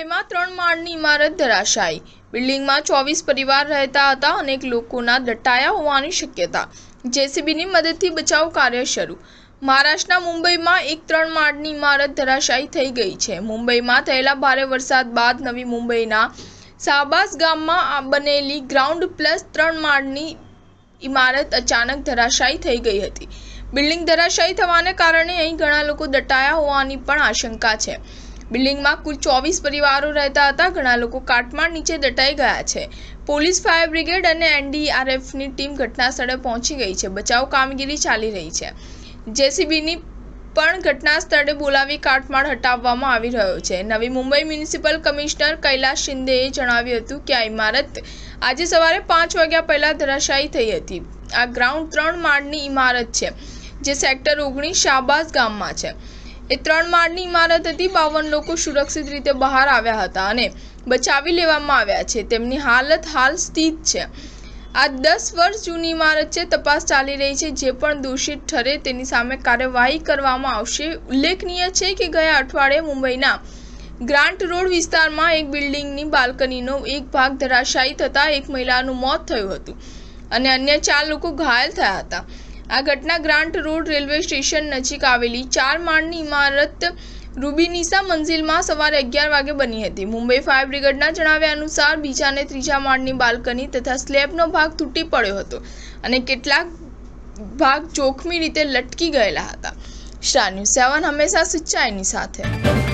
મુંબઈમાં ત્રણ માળની ઇમારત ધરાશાઈ બિલ્ડિંગમાં ચોવીસ પરિવાર રહેતા હતા અનેક લોકોના દટાયા હોવાની શક્યતા જેસીબીની મદદથી બચાવ કાર્ય શરૂ મહારાષ્ટ્રના મુંબઈમાં એક ત્રણ માળની ઇમારત ધરાશાયી થઈ ગઈ છે મુંબઈમાં થયેલા ભારે વરસાદ બાદ નવી મુંબઈના શાહબાઝ ગામમાં બનેલી ગ્રાઉન્ડ પ્લસ ત્રણ માળની ઇમારત અચાનક ધરાશાયી થઈ ગઈ હતી બિલ્ડિંગ ધરાશાયી થવાને કારણે અહીં ઘણા લોકો દટાયા હોવાની પણ આશંકા છે બિલ્ડિંગમાં કુલ ચોવીસ પરિવારો રહેતા હતા ઘણા લોકો કાટમાળ નીચે દટાઈ ગયા છે પોલીસ ફાયર બ્રિગેડ અને એનડીઆરએફની ટીમ ઘટનાસ્થળે પહોંચી ગઈ છે બચાવ કામગીરી ચાલી રહી છે જેસીબીની પણ ઘટના સ્થળે બોલાવી કાટમાળ હટાવવામાં આવી રહ્યો છે નવી મુંબઈ મ્યુનિસિપલ કમિશનર કૈલાશ શિંદેએ જણાવ્યું હતું કે આ ઇમારત આજે સવારે પાંચ વાગ્યા પહેલાં ધરાશાયી થઈ હતી આ ગ્રાઉન્ડ ત્રણ માળની ઇમારત છે જે સેક્ટર ઓગણીસ શાહબાઝ ગામમાં છે એ ત્રણ માળની ઇમારત હતી બાવન લોકો સુરક્ષિત રીતે બહાર આવ્યા હતા અને બચાવી લેવામાં આવ્યા છે તેમની હાલત હાલ સ્થિત છે આ દસ વર્ષ જૂની ઇમારત છે તપાસ ચાલી રહી છે જે પણ દોષિત ઠરે તેની સામે કાર્યવાહી કરવામાં આવશે ઉલ્લેખનીય છે કે ગયા અઠવાડિયે મુંબઈના ગ્રાન્ટ રોડ વિસ્તારમાં એક બિલ્ડિંગની બાલ્કનીનો એક ભાગ ધરાશાયી થતાં એક મહિલાનું મોત થયું હતું અને અન્ય ચાર લોકો ઘાયલ થયા હતા આ ઘટના ગ્રાન્ટ રોડ રેલવે સ્ટેશન નજીક આવેલી ચાર માળની ઇમારત રૂબીનિસા મંઝિલમાં સવારે અગિયાર વાગે બની હતી મુંબઈ ફાયર બ્રિગેડના જણાવ્યા અનુસાર બીજા અને ત્રીજા માળની બાલ્કની તથા સ્લેબનો ભાગ તૂટી પડ્યો હતો અને કેટલાક ભાગ જોખમી રીતે લટકી ગયેલા હતા સ્ટાર ન્યૂઝ સેવન હંમેશા સચ્ચાઈની સાથે